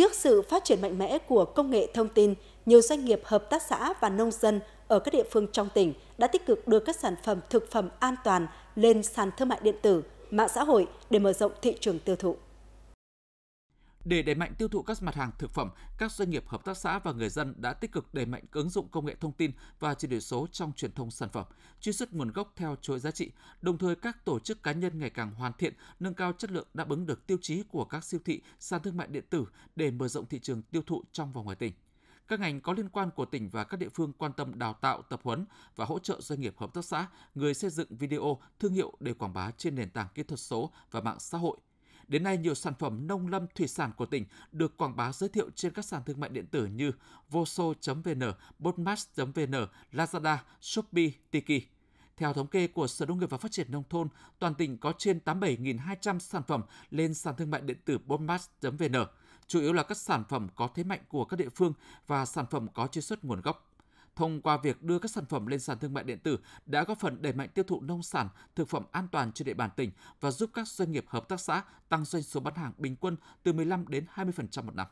Trước sự phát triển mạnh mẽ của công nghệ thông tin, nhiều doanh nghiệp, hợp tác xã và nông dân ở các địa phương trong tỉnh đã tích cực đưa các sản phẩm thực phẩm an toàn lên sàn thương mại điện tử, mạng xã hội để mở rộng thị trường tiêu thụ. Để đẩy mạnh tiêu thụ các mặt hàng thực phẩm, các doanh nghiệp, hợp tác xã và người dân đã tích cực đẩy mạnh ứng dụng công nghệ thông tin và chuyển đổi số trong truyền thông sản phẩm, truy xuất nguồn gốc theo chuỗi giá trị. Đồng thời, các tổ chức cá nhân ngày càng hoàn thiện, nâng cao chất lượng đáp ứng được tiêu chí của các siêu thị, sàn thương mại điện tử để mở rộng thị trường tiêu thụ trong và ngoài tỉnh các ngành có liên quan của tỉnh và các địa phương quan tâm đào tạo, tập huấn và hỗ trợ doanh nghiệp hợp tác xã, người xây dựng video, thương hiệu để quảng bá trên nền tảng kỹ thuật số và mạng xã hội Đến nay, nhiều sản phẩm nông lâm thủy sản của tỉnh được quảng bá giới thiệu trên các sàn thương mại điện tử như voso.vn, botmax.vn, Lazada, Shopee, Tiki. Theo thống kê của Sở Nông nghiệp và Phát triển Nông thôn, toàn tỉnh có trên 87.200 sản phẩm lên sàn thương mại điện tử bonmax.vn, chủ yếu là các sản phẩm có thế mạnh của các địa phương và sản phẩm có truy xuất nguồn gốc thông qua việc đưa các sản phẩm lên sàn thương mại điện tử đã góp phần đẩy mạnh tiêu thụ nông sản, thực phẩm an toàn trên địa bàn tỉnh và giúp các doanh nghiệp hợp tác xã tăng doanh số bán hàng bình quân từ 15 đến 20% một năm.